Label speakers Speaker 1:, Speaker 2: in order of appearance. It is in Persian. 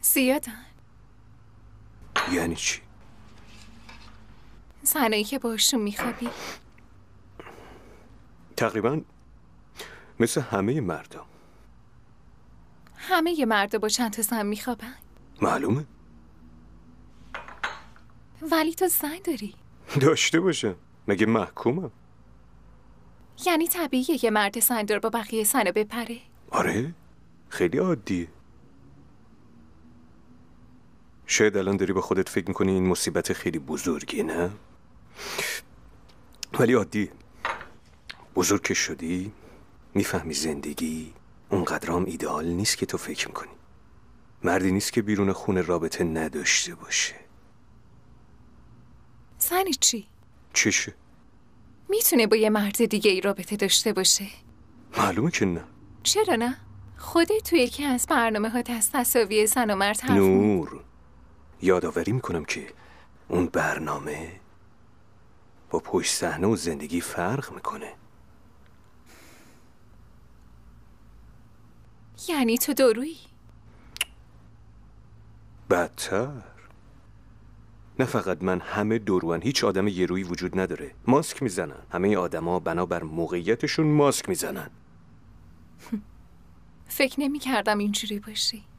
Speaker 1: زیادن یعنی چی؟ زنایی که باشون میخوابی
Speaker 2: تقریبا مثل همه مردم
Speaker 1: همه مردا با چند تا زن میخوابن معلومه ولی تو زن داری
Speaker 2: داشته باشم مگه محکومم
Speaker 1: یعنی طبیعیه یه مرد سندر با بقیه سنا بپره
Speaker 2: آره خیلی عادیه شاید الان داری به خودت فکر میکنی این مصیبت خیلی
Speaker 1: بزرگی
Speaker 2: نه ولی عادی بزرگ که شدی میفهمی زندگی اونقدرام ایدئال نیست که تو فکر میکنی مردی نیست که بیرون خونه رابطه نداشته باشه
Speaker 1: زنی چی؟ چشه؟ میتونه با یه مرد دیگه ای رابطه داشته باشه
Speaker 2: معلومه که نه
Speaker 1: چرا نه؟ خودت توی یکی از برنامه ها تصاوی زن و مرد حرف
Speaker 2: نور یادآوری میکنم که اون برنامه با پشت صحنه و زندگی فرق میکنه
Speaker 1: یعنی تو دروی
Speaker 2: بدتر نه فقط من همه دروان هیچ آدم یه وجود نداره ماسک میزنن همه آدما بنابر موقعیتشون ماسک میزنن
Speaker 1: فکر نمی کردم اینجوری باشی